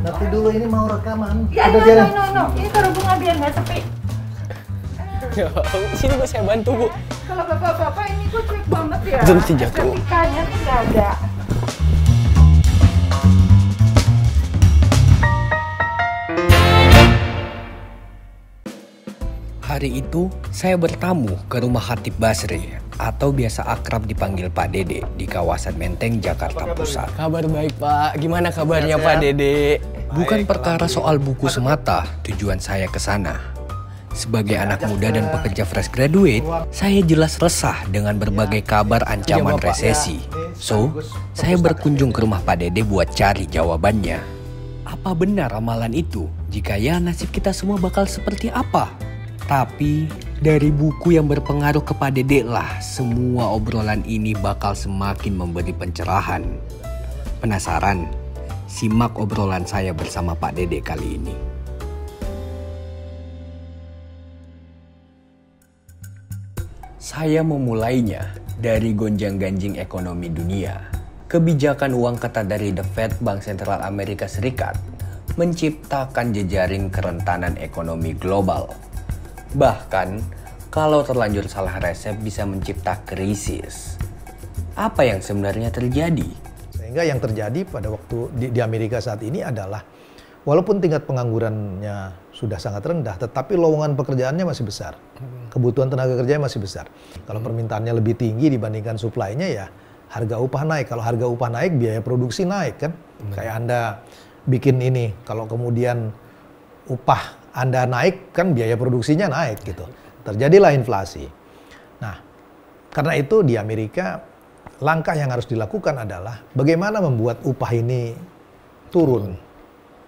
Tapi dulu ini mau rekaman. Ya, Udah no, no, no, no. Ini taruh bunga biar nggak sepi. Ya, sini gue saya bantu Bu. Kalau bapak-bapak ini gue cuek banget ya. Jangan jatuh. Ketikanya tuh nggak ada. Hari itu, saya bertamu ke rumah Hatib Basri atau biasa akrab dipanggil Pak Dede di kawasan Menteng, Jakarta Pusat. Kabar baik Pak, gimana kabarnya ya? Pak Dede? Bukan perkara soal buku semata, tujuan saya ke sana. Sebagai iya, anak muda dan pekerja fresh graduate, saya jelas resah dengan berbagai iya. kabar ancaman iya, resesi. So, saya berkunjung ke rumah Pak Dede buat cari jawabannya. Apa benar ramalan itu? Jika ya, nasib kita semua bakal seperti apa? Tapi dari buku yang berpengaruh kepada lah semua obrolan ini bakal semakin memberi pencerahan. Penasaran? Simak obrolan saya bersama Pak Dede kali ini. Saya memulainya dari gonjang-ganjing ekonomi dunia. Kebijakan uang ketat dari The Fed Bank Sentral Amerika Serikat menciptakan jejaring kerentanan ekonomi global Bahkan, kalau terlanjur salah resep bisa mencipta krisis. Apa yang sebenarnya terjadi? Sehingga yang terjadi pada waktu di, di Amerika saat ini adalah walaupun tingkat penganggurannya sudah sangat rendah, tetapi lowongan pekerjaannya masih besar. Kebutuhan tenaga kerjanya masih besar. Kalau permintaannya lebih tinggi dibandingkan suplainya ya harga upah naik. Kalau harga upah naik, biaya produksi naik kan. Hmm. Kayak Anda bikin ini, kalau kemudian upah anda naik kan biaya produksinya naik gitu. Terjadilah inflasi. Nah, karena itu di Amerika langkah yang harus dilakukan adalah bagaimana membuat upah ini turun.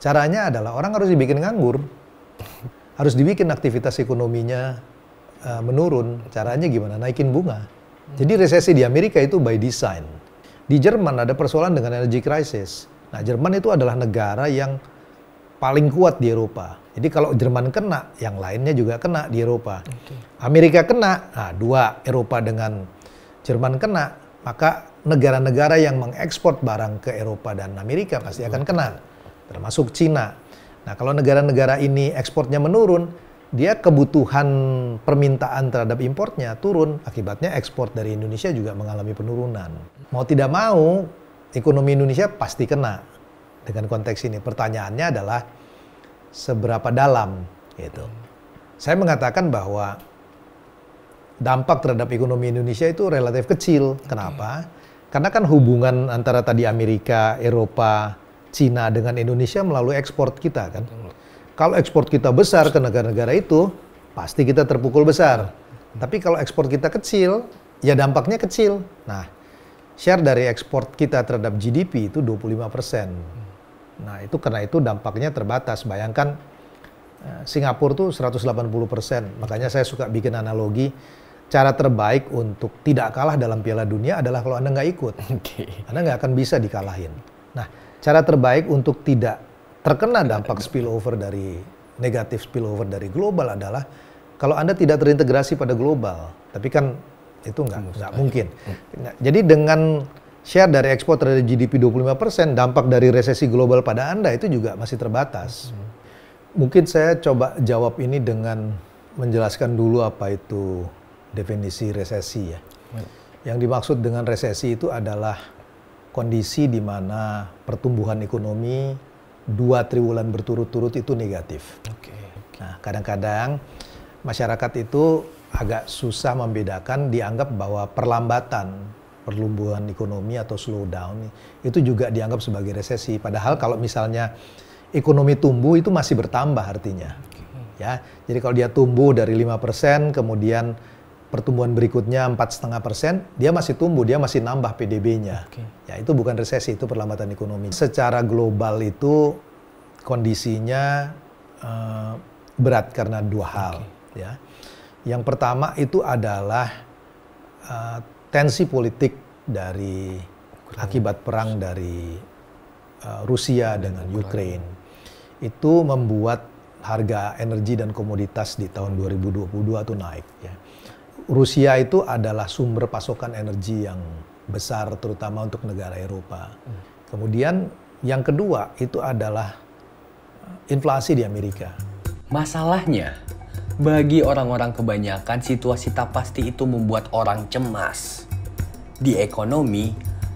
Caranya adalah orang harus dibikin nganggur. Harus dibikin aktivitas ekonominya uh, menurun. Caranya gimana? Naikin bunga. Jadi resesi di Amerika itu by design. Di Jerman ada persoalan dengan energy crisis. Nah, Jerman itu adalah negara yang paling kuat di Eropa. Jadi kalau Jerman kena, yang lainnya juga kena di Eropa. Okay. Amerika kena, nah dua Eropa dengan Jerman kena, maka negara-negara yang mengekspor barang ke Eropa dan Amerika pasti akan kena, termasuk Cina. Nah kalau negara-negara ini ekspornya menurun, dia kebutuhan permintaan terhadap importnya turun, akibatnya ekspor dari Indonesia juga mengalami penurunan. Mau tidak mau, ekonomi Indonesia pasti kena dengan konteks ini. Pertanyaannya adalah seberapa dalam gitu. Saya mengatakan bahwa dampak terhadap ekonomi Indonesia itu relatif kecil. Kenapa? Karena kan hubungan antara tadi Amerika, Eropa, Cina dengan Indonesia melalui ekspor kita kan. Kalau ekspor kita besar ke negara-negara itu, pasti kita terpukul besar. Tapi kalau ekspor kita kecil, ya dampaknya kecil. Nah, share dari ekspor kita terhadap GDP itu 25 persen. Nah itu karena itu dampaknya terbatas. Bayangkan eh, Singapura tuh 180 persen. Makanya saya suka bikin analogi cara terbaik untuk tidak kalah dalam Piala Dunia adalah kalau anda nggak ikut, okay. anda nggak akan bisa dikalahin. Nah cara terbaik untuk tidak terkena dampak spillover dari negatif spillover dari global adalah kalau anda tidak terintegrasi pada global. Tapi kan itu nggak nggak mungkin. Hmm. Jadi dengan share dari ekspor terhadap GDP 25%, dampak dari resesi global pada Anda itu juga masih terbatas. Hmm. Mungkin saya coba jawab ini dengan menjelaskan dulu apa itu definisi resesi ya. Hmm. Yang dimaksud dengan resesi itu adalah kondisi di mana pertumbuhan ekonomi dua triwulan berturut-turut itu negatif. Okay. okay. Nah, kadang-kadang masyarakat itu agak susah membedakan dianggap bahwa perlambatan perlumbuhan ekonomi atau slowdown itu juga dianggap sebagai resesi. Padahal kalau misalnya ekonomi tumbuh itu masih bertambah artinya. Ya. Jadi kalau dia tumbuh dari 5% kemudian pertumbuhan berikutnya 4,5%, dia masih tumbuh, dia masih nambah PDB-nya. Okay. Ya, itu bukan resesi, itu perlambatan ekonomi. Secara global itu kondisinya uh, berat karena dua hal, okay. ya. Yang pertama itu adalah uh, tensi politik dari akibat perang dari uh, Rusia dengan Ukraine itu membuat harga energi dan komoditas di tahun 2022 itu naik ya. Rusia itu adalah sumber pasokan energi yang besar terutama untuk negara Eropa. Hmm. Kemudian yang kedua itu adalah eh, inflasi di Amerika. Masalahnya bagi orang-orang kebanyakan, situasi tak pasti itu membuat orang cemas. Di ekonomi,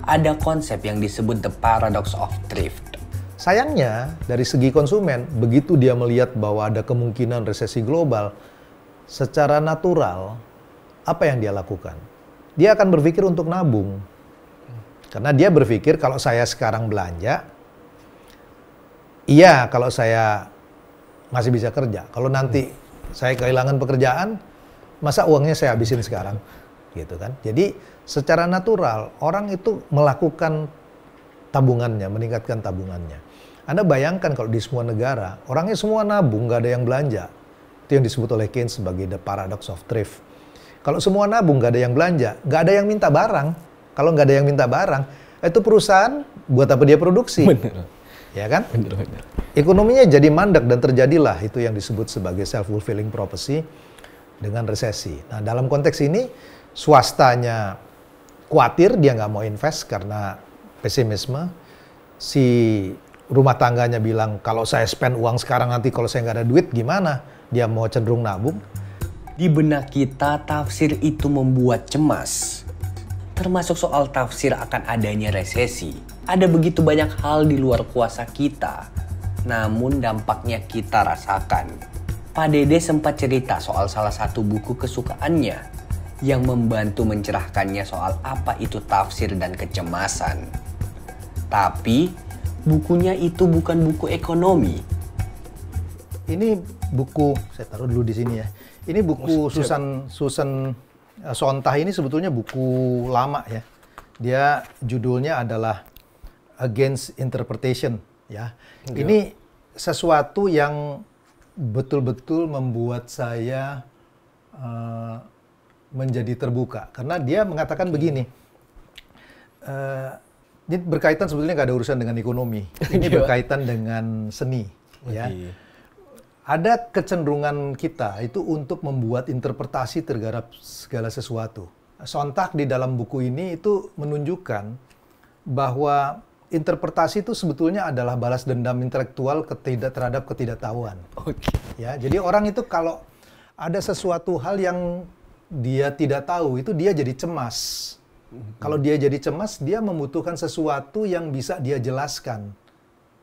ada konsep yang disebut the paradox of thrift. Sayangnya, dari segi konsumen, begitu dia melihat bahwa ada kemungkinan resesi global, secara natural, apa yang dia lakukan? Dia akan berpikir untuk nabung. Karena dia berpikir kalau saya sekarang belanja, iya kalau saya masih bisa kerja. Kalau nanti saya kehilangan pekerjaan, masa uangnya saya habisin sekarang? Gitu kan. Jadi secara natural orang itu melakukan tabungannya, meningkatkan tabungannya. Anda bayangkan kalau di semua negara, orangnya semua nabung, nggak ada yang belanja. Itu yang disebut oleh Keynes sebagai the paradox of thrift. Kalau semua nabung, nggak ada yang belanja, nggak ada yang minta barang. Kalau nggak ada yang minta barang, itu perusahaan buat apa dia produksi? Bener ya kan? Ekonominya jadi mandek dan terjadilah itu yang disebut sebagai self-fulfilling prophecy dengan resesi. Nah, dalam konteks ini swastanya khawatir dia nggak mau invest karena pesimisme. Si rumah tangganya bilang kalau saya spend uang sekarang nanti kalau saya nggak ada duit gimana? Dia mau cenderung nabung. Di benak kita tafsir itu membuat cemas termasuk soal tafsir akan adanya resesi. Ada begitu banyak hal di luar kuasa kita, namun dampaknya kita rasakan. Pak Dede sempat cerita soal salah satu buku kesukaannya yang membantu mencerahkannya soal apa itu tafsir dan kecemasan. Tapi bukunya itu bukan buku ekonomi. Ini buku saya taruh dulu di sini ya. Ini buku oh, Susan Susan Eh, Sontah ini sebetulnya buku lama ya. Dia judulnya adalah Against Interpretation ya. Yeah. Ini sesuatu yang betul-betul membuat saya uh, menjadi terbuka karena dia mengatakan begini. Uh, ini berkaitan sebetulnya nggak ada urusan dengan ekonomi. Iya. Ini berkaitan dengan seni, ya. Okay ada kecenderungan kita itu untuk membuat interpretasi terhadap segala sesuatu. Sontak di dalam buku ini itu menunjukkan bahwa interpretasi itu sebetulnya adalah balas dendam intelektual ketidak terhadap ketidaktahuan. Oke. Okay. Ya, jadi orang itu kalau ada sesuatu hal yang dia tidak tahu itu dia jadi cemas. Mm -hmm. Kalau dia jadi cemas, dia membutuhkan sesuatu yang bisa dia jelaskan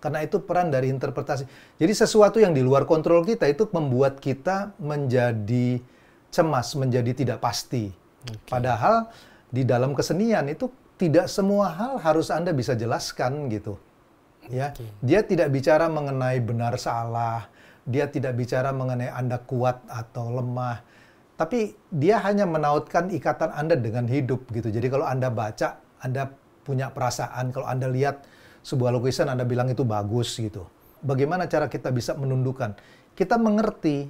karena itu peran dari interpretasi. Jadi sesuatu yang di luar kontrol kita itu membuat kita menjadi cemas, menjadi tidak pasti. Okay. Padahal di dalam kesenian itu tidak semua hal harus Anda bisa jelaskan gitu. Ya. Okay. Dia tidak bicara mengenai benar salah, dia tidak bicara mengenai Anda kuat atau lemah tapi dia hanya menautkan ikatan Anda dengan hidup gitu. Jadi kalau Anda baca, Anda punya perasaan. Kalau Anda lihat sebuah lukisan Anda bilang itu bagus gitu. Bagaimana cara kita bisa menundukkan? Kita mengerti.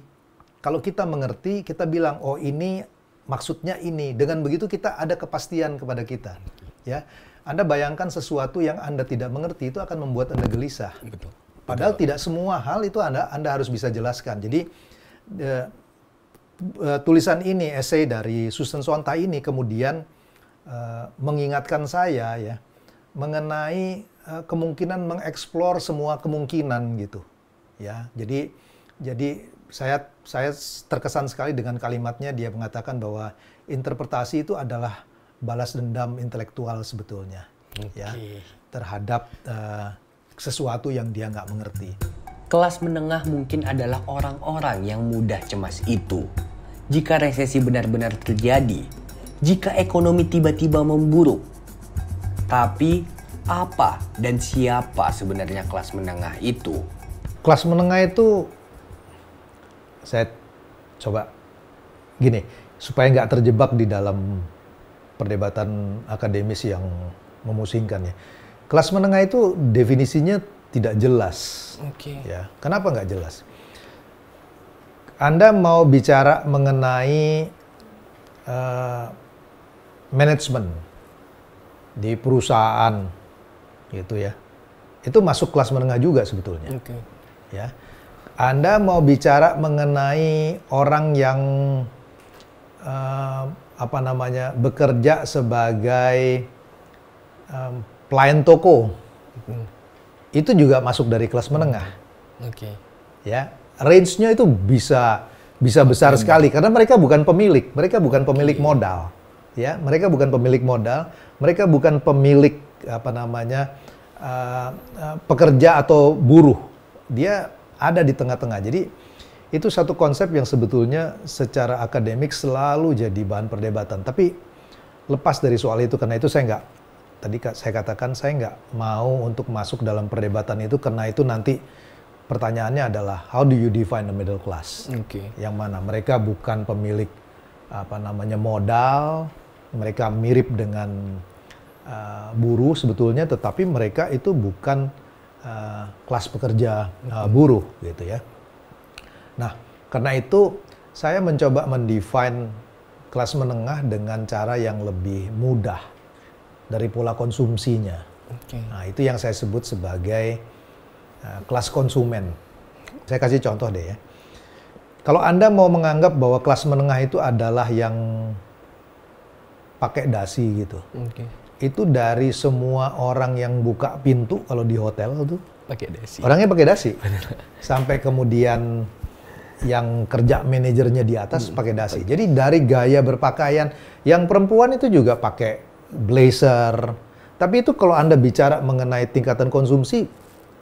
Kalau kita mengerti, kita bilang, oh ini maksudnya ini. Dengan begitu kita ada kepastian kepada kita. Ya, Anda bayangkan sesuatu yang Anda tidak mengerti itu akan membuat Anda gelisah. Betul. Padahal Betul. tidak semua hal itu Anda Anda harus bisa jelaskan. Jadi uh, uh, tulisan ini, esai dari Susan Sonta ini kemudian uh, mengingatkan saya ya mengenai uh, kemungkinan mengeksplor semua kemungkinan gitu. Ya, jadi jadi saya saya terkesan sekali dengan kalimatnya dia mengatakan bahwa interpretasi itu adalah balas dendam intelektual sebetulnya okay. ya terhadap uh, sesuatu yang dia nggak mengerti. Kelas menengah mungkin adalah orang-orang yang mudah cemas itu. Jika resesi benar-benar terjadi, jika ekonomi tiba-tiba memburuk, tapi apa dan siapa sebenarnya kelas menengah itu? Kelas menengah itu saya coba gini supaya nggak terjebak di dalam perdebatan akademis yang memusingkan ya. Kelas menengah itu definisinya tidak jelas. Oke. Okay. Ya, kenapa nggak jelas? Anda mau bicara mengenai uh, eh, manajemen di perusahaan gitu ya itu masuk kelas menengah juga sebetulnya okay. ya anda mau bicara mengenai orang yang uh, apa namanya bekerja sebagai um, pelayan toko hmm. itu juga masuk dari kelas menengah okay. ya range-nya itu bisa bisa besar sekali karena mereka bukan pemilik mereka bukan pemilik okay. modal ya mereka bukan pemilik modal mereka bukan pemilik apa namanya uh, uh, pekerja atau buruh dia ada di tengah-tengah jadi itu satu konsep yang sebetulnya secara akademik selalu jadi bahan perdebatan tapi lepas dari soal itu karena itu saya nggak tadi saya katakan saya nggak mau untuk masuk dalam perdebatan itu karena itu nanti pertanyaannya adalah how do you define the middle class? Okay. Yang mana mereka bukan pemilik apa namanya modal, mereka mirip dengan uh, buruh sebetulnya, tetapi mereka itu bukan uh, kelas pekerja uh, buruh gitu ya. Nah, karena itu saya mencoba mendefine kelas menengah dengan cara yang lebih mudah dari pola konsumsinya. Okay. Nah, itu yang saya sebut sebagai uh, kelas konsumen. Saya kasih contoh deh ya. Kalau Anda mau menganggap bahwa kelas menengah itu adalah yang pakai dasi gitu. Okay. Itu dari semua orang yang buka pintu kalau di hotel tuh pakai dasi. Orangnya pakai dasi. Sampai kemudian yang kerja manajernya di atas hmm. pakai dasi. Jadi dari gaya berpakaian yang perempuan itu juga pakai blazer. Tapi itu kalau Anda bicara mengenai tingkatan konsumsi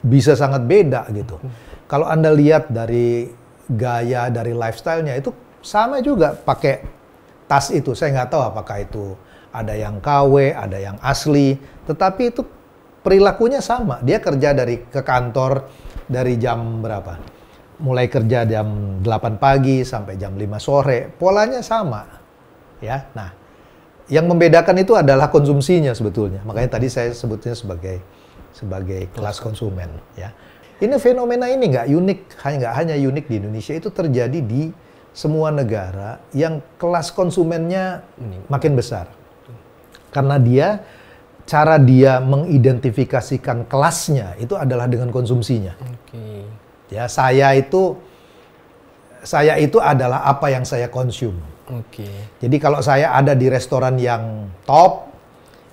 bisa sangat beda gitu. Hmm. Kalau Anda lihat dari gaya dari lifestyle-nya itu sama juga pakai tas itu. Saya nggak tahu apakah itu ada yang KW, ada yang asli. Tetapi itu perilakunya sama. Dia kerja dari ke kantor dari jam berapa? Mulai kerja jam 8 pagi sampai jam 5 sore. Polanya sama. Ya. Nah, yang membedakan itu adalah konsumsinya sebetulnya. Makanya tadi saya sebutnya sebagai sebagai kelas konsumen ya. Ini fenomena ini nggak unik, hanya nggak hanya unik di Indonesia itu terjadi di semua negara yang kelas konsumennya makin besar. Karena dia cara dia mengidentifikasikan kelasnya itu adalah dengan konsumsinya. Okay. Ya, saya itu saya itu adalah apa yang saya konsum. Okay. Jadi kalau saya ada di restoran yang top,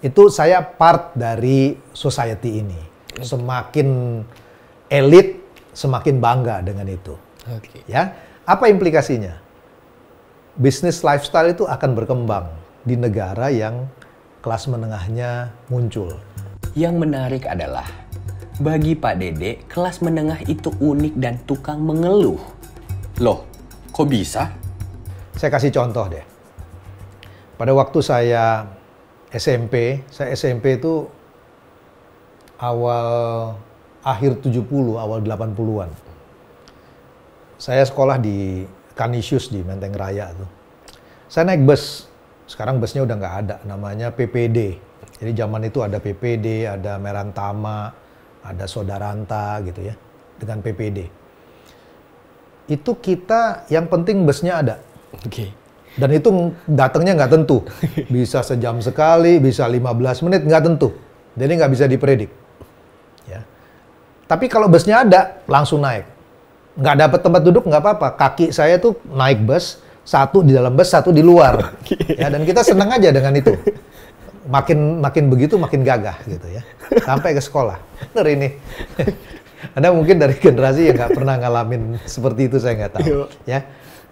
itu saya part dari society ini. Okay. Semakin elit, semakin bangga dengan itu. Okay. Ya apa implikasinya? Bisnis lifestyle itu akan berkembang di negara yang kelas menengahnya muncul. Yang menarik adalah bagi Pak Dede, kelas menengah itu unik dan tukang mengeluh. Loh, kok bisa? Saya kasih contoh deh. Pada waktu saya SMP, saya SMP itu awal akhir 70, awal 80-an saya sekolah di Kanisius di Menteng Raya tuh. Saya naik bus. Sekarang busnya udah nggak ada, namanya PPD. Jadi zaman itu ada PPD, ada Merantama, ada Sodaranta gitu ya, dengan PPD. Itu kita yang penting busnya ada. Oke. Okay. Dan itu datangnya nggak tentu. Bisa sejam sekali, bisa 15 menit, nggak tentu. Jadi nggak bisa dipredik. Ya. Tapi kalau busnya ada, langsung naik nggak dapat tempat duduk nggak apa-apa. Kaki saya tuh naik bus, satu di dalam bus, satu di luar. Ya, dan kita senang aja dengan itu. Makin makin begitu makin gagah gitu ya. Sampai ke sekolah. Bener ini. Anda mungkin dari generasi yang nggak pernah ngalamin seperti itu saya nggak tahu. Iya. Ya,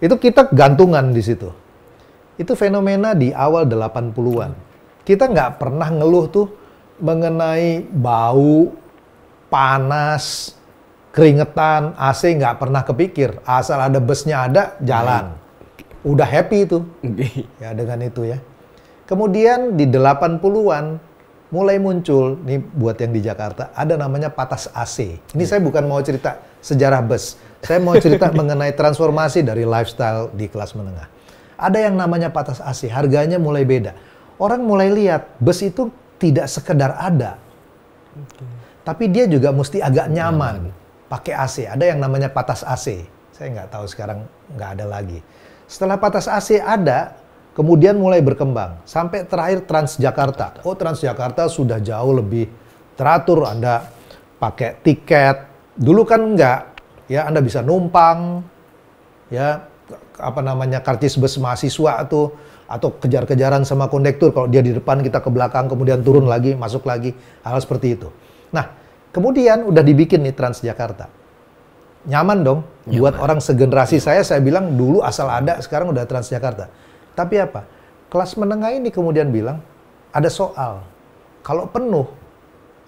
itu kita gantungan di situ. Itu fenomena di awal 80-an. Kita nggak pernah ngeluh tuh mengenai bau, panas, keringetan, AC nggak pernah kepikir. Asal ada busnya ada, jalan. Udah happy itu. ya dengan itu ya. Kemudian di 80-an mulai muncul nih buat yang di Jakarta ada namanya patas AC. Ini iya. saya bukan mau cerita sejarah bus. Saya mau cerita mengenai transformasi dari lifestyle di kelas menengah. Ada yang namanya patas AC, harganya mulai beda. Orang mulai lihat bus itu tidak sekedar ada. Tapi dia juga mesti agak nyaman pakai AC. Ada yang namanya patas AC. Saya nggak tahu sekarang nggak ada lagi. Setelah patas AC ada, kemudian mulai berkembang. Sampai terakhir Transjakarta. Oh Transjakarta sudah jauh lebih teratur. Anda pakai tiket. Dulu kan nggak. Ya Anda bisa numpang. Ya apa namanya karcis bus mahasiswa itu. atau kejar-kejaran sama kondektur kalau dia di depan kita ke belakang kemudian turun lagi masuk lagi hal seperti itu. Nah, Kemudian udah dibikin nih Transjakarta. Nyaman dong Nyaman. buat orang segenerasi iya. saya saya bilang dulu asal ada sekarang udah Transjakarta. Tapi apa? Kelas menengah ini kemudian bilang ada soal. Kalau penuh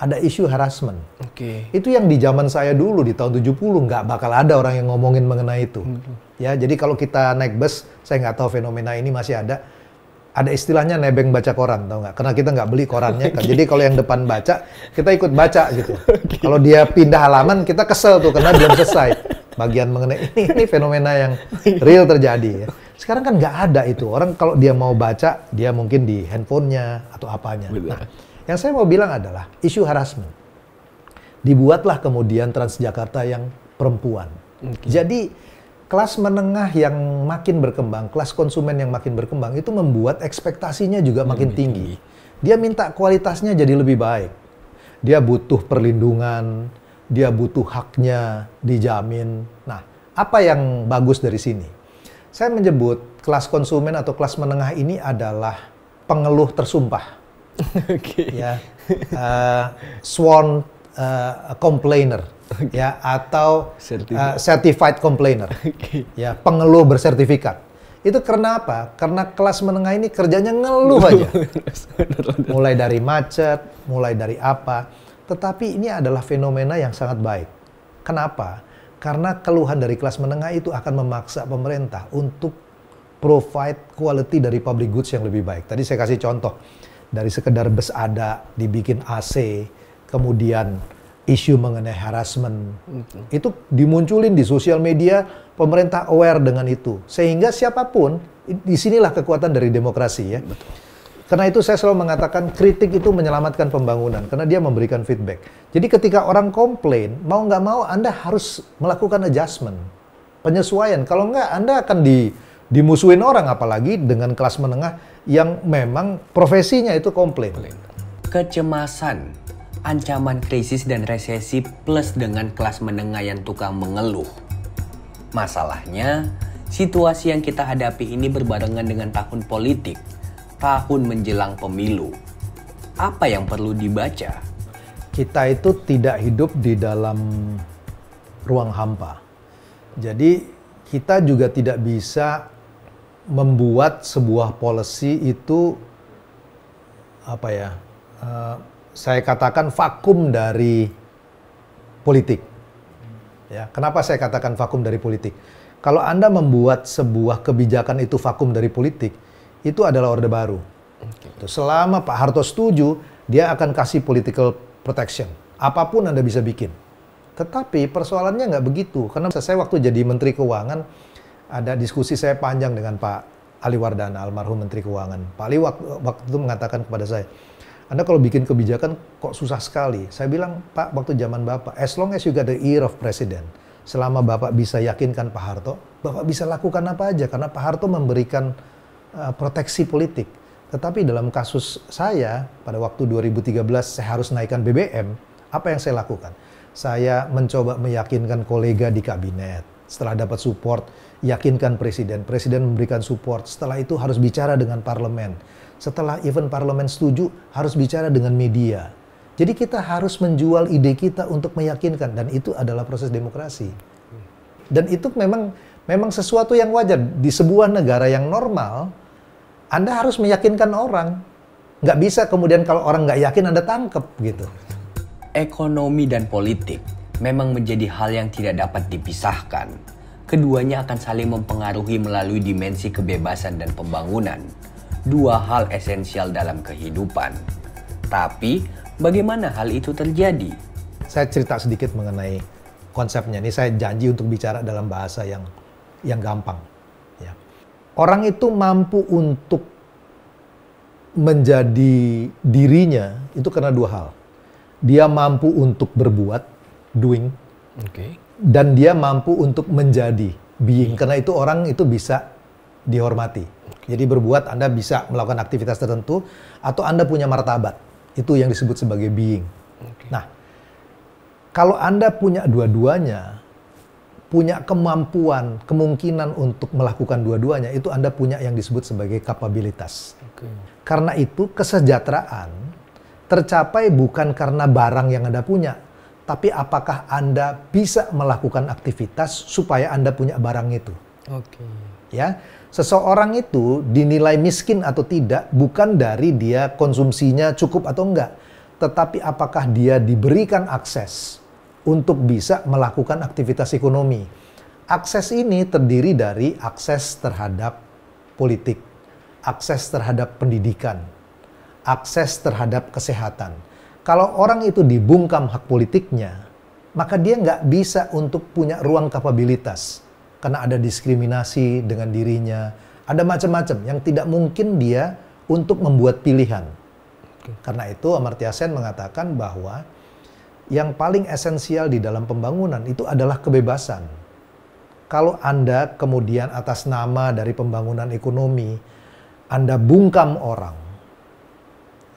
ada isu harassment. Oke. Okay. Itu yang di zaman saya dulu di tahun 70 nggak bakal ada orang yang ngomongin mengenai itu. Hmm. Ya, jadi kalau kita naik bus, saya nggak tahu fenomena ini masih ada ada istilahnya nebeng baca koran, tau nggak? Karena kita nggak beli korannya kan. Jadi kalau yang depan baca, kita ikut baca gitu. Kalau dia pindah halaman, kita kesel tuh karena belum selesai. Bagian mengenai ini, ini fenomena yang real terjadi. Ya. Sekarang kan nggak ada itu. Orang kalau dia mau baca, dia mungkin di handphonenya atau apanya. Gitu ya. Nah, yang saya mau bilang adalah isu harassment. Dibuatlah kemudian Transjakarta yang perempuan. Okay. Jadi kelas menengah yang makin berkembang, kelas konsumen yang makin berkembang itu membuat ekspektasinya juga makin tinggi. Dia minta kualitasnya jadi lebih baik. Dia butuh perlindungan, dia butuh haknya dijamin. Nah, apa yang bagus dari sini? Saya menyebut kelas konsumen atau kelas menengah ini adalah pengeluh tersumpah. Oke. Okay. Ya. Uh, sworn uh, complainer okay. ya atau certified, uh, certified complainer, okay. ya pengeluh bersertifikat. Itu karena apa? Karena kelas menengah ini kerjanya ngeluh aja. mulai dari macet, mulai dari apa. Tetapi ini adalah fenomena yang sangat baik. Kenapa? Karena keluhan dari kelas menengah itu akan memaksa pemerintah untuk provide quality dari public goods yang lebih baik. Tadi saya kasih contoh. Dari sekedar bus ada, dibikin AC, kemudian isu mengenai harassment. Mm-hmm. Itu dimunculin di sosial media, pemerintah aware dengan itu. Sehingga siapapun, disinilah kekuatan dari demokrasi ya. Betul. Karena itu saya selalu mengatakan kritik itu menyelamatkan pembangunan, karena dia memberikan feedback. Jadi ketika orang komplain, mau nggak mau Anda harus melakukan adjustment, penyesuaian. Kalau nggak, Anda akan di, dimusuhin orang, apalagi dengan kelas menengah yang memang profesinya itu komplain. Kecemasan ancaman krisis dan resesi plus dengan kelas menengah yang tukang mengeluh. Masalahnya, situasi yang kita hadapi ini berbarengan dengan tahun politik, tahun menjelang pemilu. Apa yang perlu dibaca? Kita itu tidak hidup di dalam ruang hampa. Jadi kita juga tidak bisa membuat sebuah policy itu apa ya eh, saya katakan vakum dari politik. Ya, kenapa saya katakan vakum dari politik? Kalau Anda membuat sebuah kebijakan itu vakum dari politik, itu adalah orde baru. Okay. Selama Pak Harto setuju, dia akan kasih political protection. Apapun Anda bisa bikin. Tetapi persoalannya nggak begitu. Karena saya waktu jadi Menteri Keuangan, ada diskusi saya panjang dengan Pak Ali Wardana, almarhum Menteri Keuangan. Pak Ali waktu, waktu itu mengatakan kepada saya, anda kalau bikin kebijakan kok susah sekali. Saya bilang, Pak, waktu zaman Bapak, as long as you got the ear of president, selama Bapak bisa yakinkan Pak Harto, Bapak bisa lakukan apa aja karena Pak Harto memberikan uh, proteksi politik. Tetapi dalam kasus saya pada waktu 2013 saya harus naikkan BBM, apa yang saya lakukan? Saya mencoba meyakinkan kolega di kabinet. Setelah dapat support, yakinkan presiden. Presiden memberikan support. Setelah itu harus bicara dengan parlemen. Setelah event parlemen setuju, harus bicara dengan media. Jadi kita harus menjual ide kita untuk meyakinkan dan itu adalah proses demokrasi. Dan itu memang memang sesuatu yang wajar di sebuah negara yang normal. Anda harus meyakinkan orang. Nggak bisa kemudian kalau orang nggak yakin Anda tangkep gitu. Ekonomi dan politik memang menjadi hal yang tidak dapat dipisahkan keduanya akan saling mempengaruhi melalui dimensi kebebasan dan pembangunan. Dua hal esensial dalam kehidupan. Tapi, bagaimana hal itu terjadi? Saya cerita sedikit mengenai konsepnya. Ini saya janji untuk bicara dalam bahasa yang yang gampang. Ya. Orang itu mampu untuk menjadi dirinya itu karena dua hal. Dia mampu untuk berbuat, doing. Okay dan dia mampu untuk menjadi being karena itu orang itu bisa dihormati. Jadi berbuat Anda bisa melakukan aktivitas tertentu atau Anda punya martabat. Itu yang disebut sebagai being. Okay. Nah, kalau Anda punya dua-duanya, punya kemampuan, kemungkinan untuk melakukan dua-duanya, itu Anda punya yang disebut sebagai kapabilitas. Okay. Karena itu kesejahteraan tercapai bukan karena barang yang Anda punya, tapi apakah Anda bisa melakukan aktivitas supaya Anda punya barang itu? Oke. Okay. Ya, seseorang itu dinilai miskin atau tidak bukan dari dia konsumsinya cukup atau enggak, tetapi apakah dia diberikan akses untuk bisa melakukan aktivitas ekonomi. Akses ini terdiri dari akses terhadap politik, akses terhadap pendidikan, akses terhadap kesehatan kalau orang itu dibungkam hak politiknya, maka dia nggak bisa untuk punya ruang kapabilitas. Karena ada diskriminasi dengan dirinya, ada macam-macam yang tidak mungkin dia untuk membuat pilihan. Karena itu Amartya Sen mengatakan bahwa yang paling esensial di dalam pembangunan itu adalah kebebasan. Kalau Anda kemudian atas nama dari pembangunan ekonomi, Anda bungkam orang,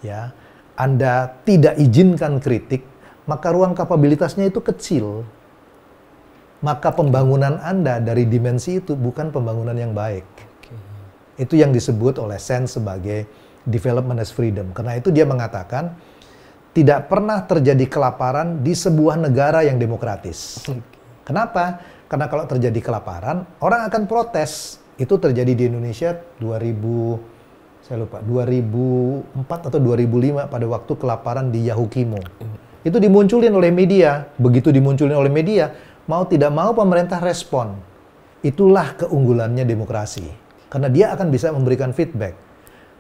ya anda tidak izinkan kritik, maka ruang kapabilitasnya itu kecil. Maka pembangunan Anda dari dimensi itu bukan pembangunan yang baik. Itu yang disebut oleh Sen sebagai development as freedom. Karena itu dia mengatakan tidak pernah terjadi kelaparan di sebuah negara yang demokratis. Kenapa? Karena kalau terjadi kelaparan, orang akan protes. Itu terjadi di Indonesia 2000 saya lupa 2004 atau 2005 pada waktu kelaparan di Yahukimo. Itu dimunculin oleh media. Begitu dimunculin oleh media, mau tidak mau pemerintah respon. Itulah keunggulannya demokrasi. Karena dia akan bisa memberikan feedback.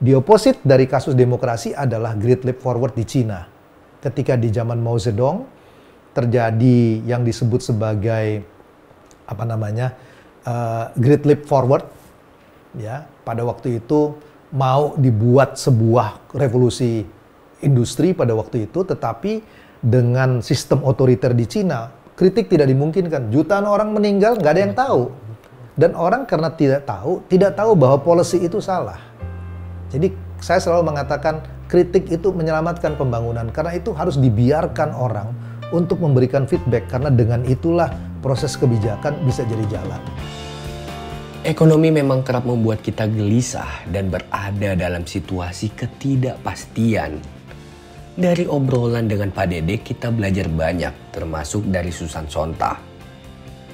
Di oposit dari kasus demokrasi adalah Great Leap Forward di Cina. Ketika di zaman Mao Zedong terjadi yang disebut sebagai apa namanya? Uh, Great Leap Forward ya. Pada waktu itu mau dibuat sebuah revolusi industri pada waktu itu, tetapi dengan sistem otoriter di Cina, kritik tidak dimungkinkan. Jutaan orang meninggal, nggak ada yang tahu. Dan orang karena tidak tahu, tidak tahu bahwa polisi itu salah. Jadi saya selalu mengatakan kritik itu menyelamatkan pembangunan karena itu harus dibiarkan orang untuk memberikan feedback karena dengan itulah proses kebijakan bisa jadi jalan. Ekonomi memang kerap membuat kita gelisah dan berada dalam situasi ketidakpastian. Dari obrolan dengan Pak Dede kita belajar banyak termasuk dari Susan Sonta.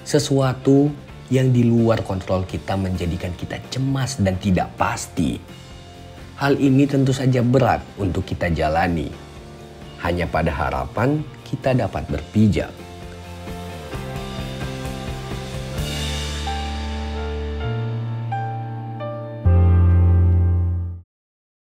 Sesuatu yang di luar kontrol kita menjadikan kita cemas dan tidak pasti. Hal ini tentu saja berat untuk kita jalani. Hanya pada harapan kita dapat berpijak